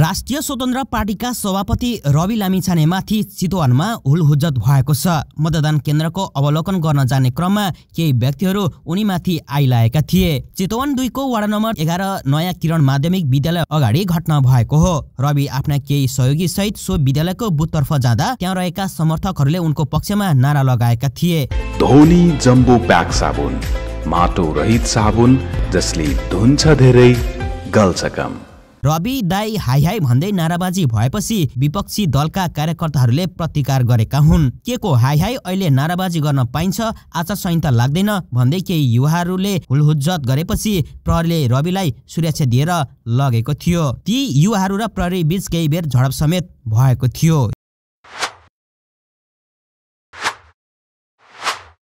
राष्ट्रिय स्वतन्त्र पार्टीका सभापति रवि लामिछानेमाथि चितवनमा हुलहुज्जत भएको छ मतदान केन्द्रको अवलोकन गर्न जाने क्रममा केही व्यक्तिहरू उनीमाथि आइलाएका थिए चितवन दुईको वडा नम्बर एघार नयाँ किरण माध्यमिक विद्यालय अगाडि घटना भएको हो रवि आफ्ना केही सहयोगी सहित सो विद्यालयको बुथतर्फ जाँदा त्यहाँ रहेका समर्थकहरूले उनको पक्षमा नारा लगाएका थिए धोनी जम्बो प्याक साबुन माटो रहित साबुन जसले धुन्छ धेरै गल्छ कम रवि दाई हाई हाई भन्दै नाराबाजी भएपछि विपक्षी दलका कार्यकर्ताहरूले प्रतिकार गरेका हुन् के को हाई हाई अहिले नाराबाजी गर्न पाइन्छ आचार संहिता लाग्दैन भन्दै केही युवाहरूले हुलहुज्जत गरेपछि प्रहरीले रविलाई सुरक्षा दिएर लगेको थियो ती युवाहरू र प्रहरी बीच केही बेर झडप समेत भएको थियो